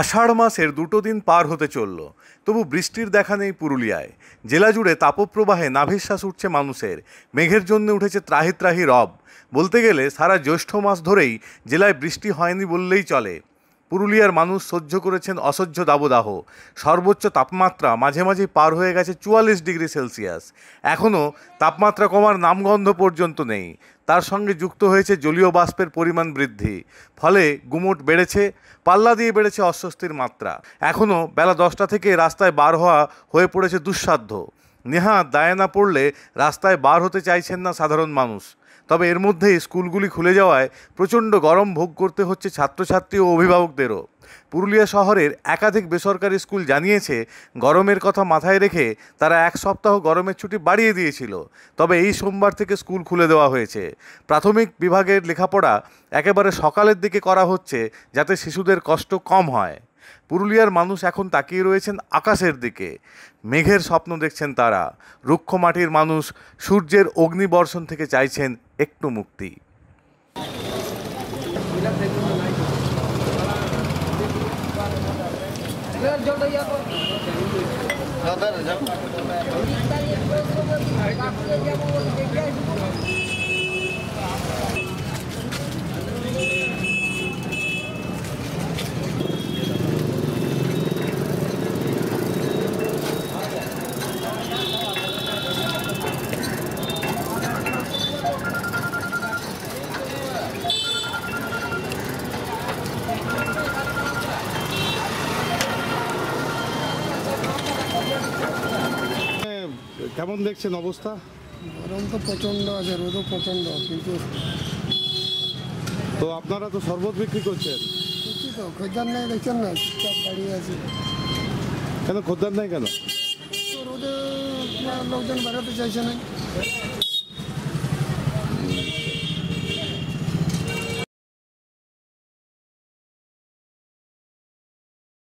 আষাঢ় মাসের দুটো দিন পার হতে চলল তবু বৃষ্টির দেখা নেই পুরুলিয়ায় জেলা জুড়ে তাপপ্রবাহে নাভিশ্বাস উঠছে মানুষের মেঘের জন্য উঠেছে ত্রাহি ত্রাহি রব বলতে গেলে সারা জ্যৈষ্ঠ মাস ধরেই জেলায় বৃষ্টি হয়নি বললেই চলে পুরুলিয়ার মানুষ সহ্য করেছেন অসহ্য দাবদাহ সর্বোচ্চ তাপমাত্রা মাঝে মাঝে পার হয়ে গেছে চুয়াল্লিশ ডিগ্রি সেলসিয়াস এখনও তাপমাত্রা কমার নামগন্ধ পর্যন্ত নেই তার সঙ্গে যুক্ত হয়েছে জলীয় বাষ্পের পরিমাণ বৃদ্ধি ফলে গুমোট বেড়েছে পাল্লা দিয়ে বেড়েছে অস্বস্তির মাত্রা এখনও বেলা দশটা থেকে রাস্তায় বার হওয়া হয়ে পড়েছে দুঃসাধ্য নেহা দায়না না পড়লে রাস্তায় বার হতে চাইছেন না সাধারণ মানুষ তবে এর মধ্যে স্কুলগুলি খুলে যাওয়ায় প্রচণ্ড গরম ভোগ করতে হচ্ছে ছাত্রছাত্রী ও অভিভাবকদেরও পুরুলিয়া শহরের একাধিক বেসরকারি স্কুল জানিয়েছে গরমের কথা মাথায় রেখে তারা এক সপ্তাহ গরমের ছুটি বাড়িয়ে দিয়েছিল তবে এই সোমবার থেকে স্কুল খুলে দেওয়া হয়েছে প্রাথমিক বিভাগের লেখাপড়া একেবারে সকালের দিকে করা হচ্ছে যাতে শিশুদের কষ্ট কম হয় পুরুলিয়ার মানুষ এখন তাকিয়ে রয়েছেন আকাশের দিকে মেঘের স্বপ্ন দেখছেন তারা রুক্ষ মাটির মানুষ সূর্যের অগ্নিবর্ষণ থেকে চাইছেন একটু মুক্তি দাদা কেমন দেখছেন অবস্থা গরম তো প্রচণ্ড আছে রোদও প্রচণ্ড কিন্তু তো আপনারা তো শরবত বিক্রি করছেন করছি নাই দেখছেন না দাঁড়িয়ে আছে কেন খদ্দার নাই কেন তো রোদে লোকজন বেরোতে চাইছে না